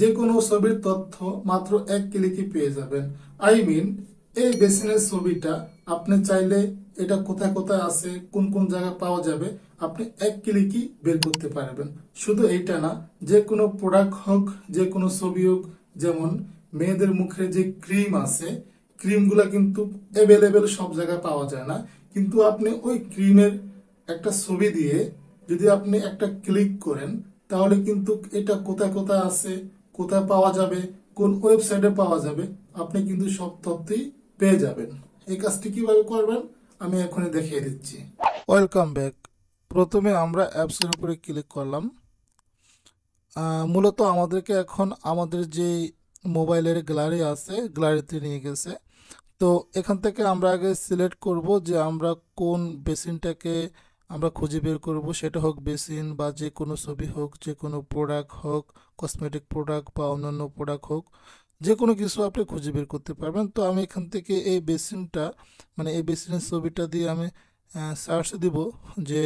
যে কোনো ছবির তথ্য মাত্র এক ক্লিকে পেয়ে যাবেন আই মিন এই বেসিনের ছবিটা আপনি চাইলে এটা কোথায় কোথায় আছে কোন কোন জায়গায় পাওয়া যাবে আপনি এক ক্লিকই বের করতে পারবেন শুধু এইটা না যে কোনো প্রোডাক্ট হোক যে কোনো ছবি হোক যেমন মেয়েদের মুখে যে ক্রিম আছে ক্রিমগুলা কিন্তু অ্যাভেলেবেল সব জায়গায় পাওয়া যায় না কিন্তু আপনি ওই ক্রিমের একটা ছবি দিয়ে যদি আপনি একটা ক্লিক করেন তাহলে কিন্তু এটা কোথায় কোথায় আছে কোথায় পাওয়া যাবে কোন ওয়েবসাইটে পাওয়া যাবে আপনি কিন্তু সব তথ্যই পেয়ে যাবেন এই কাজটি কিভাবে করবেন আমি এখনই দেখিয়ে দিচ্ছি ওয়েলকাম ব্যাক প্রথমে আমরা অ্যাপসের উপরে ক্লিক করলাম মূলত আমাদেরকে এখন আমাদের যে মোবাইলের গ্যালারি আছে গ্যালারিতে নিয়ে গেছে তো এখান থেকে আমরা আগে সিলেক্ট করব যে আমরা কোন বেসিনটাকে আমরা খুঁজে বের করব সেটা হোক বেসিন বা যে কোনো ছবি হোক যে কোনো প্রোডাক্ট হোক কসমেটিক প্রোডাক্ট বা অন্যান্য প্রোডাক্ট হোক যে কোনো কিছু আপনি খুঁজে বের করতে পারবেন তো আমি এখান থেকে এই বেসিনটা মানে এই বেসিনের ছবিটা দিয়ে আমি সার্চ দিব যে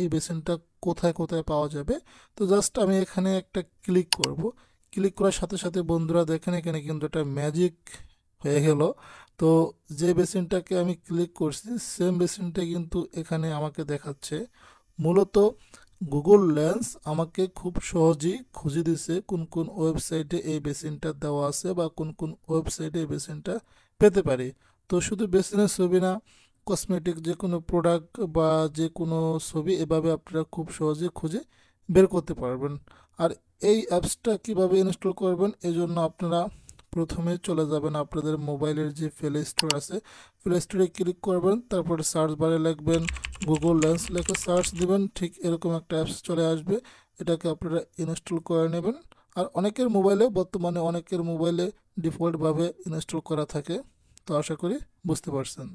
এই বেসিনটা কোথায় কোথায় পাওয়া যাবে তো জাস্ট আমি এখানে একটা ক্লিক করব ক্লিক করার সাথে সাথে বন্ধুরা দেখেন এখানে কিন্তু একটা ম্যাজিক হয়ে গেল তো যে বেসিনটাকে আমি ক্লিক করছি সেম বেসিনটা কিন্তু এখানে আমাকে দেখাচ্ছে মূলত গুগল লেন্স আমাকে খুব সহজেই খুঁজে দিছে কোন কোন ওয়েবসাইটে এই বেসিনটা দেওয়া আছে বা কোন কোন ওয়েবসাইটে এই বেসিনটা পেতে পারি তো শুধু বেসিনের ছবি না কসমেটিক যে কোনো প্রোডাক্ট বা যে কোনো ছবি এভাবে আপনারা খুব সহজে খুঁজে বের করতে পারবেন আর এই অ্যাপসটা কিভাবে ইনস্টল করবেন এজন্য আপনারা প্রথমে চলে যাবেন আপনাদের মোবাইলের যে প্লে স্টোর আছে প্লে স্টোরে ক্লিক করবেন তারপর সার্চ বারে লিখবেন গুগল লেন্স লেখে সার্চ দিবেন ঠিক এরকম একটা অ্যাপস চলে আসবে এটাকে আপনারা ইনস্টল করে নেবেন আর অনেকের মোবাইলে বর্তমানে অনেকের মোবাইলে ডিফল্টভাবে ইনস্টল করা থাকে তো আশা করি বুঝতে পারছেন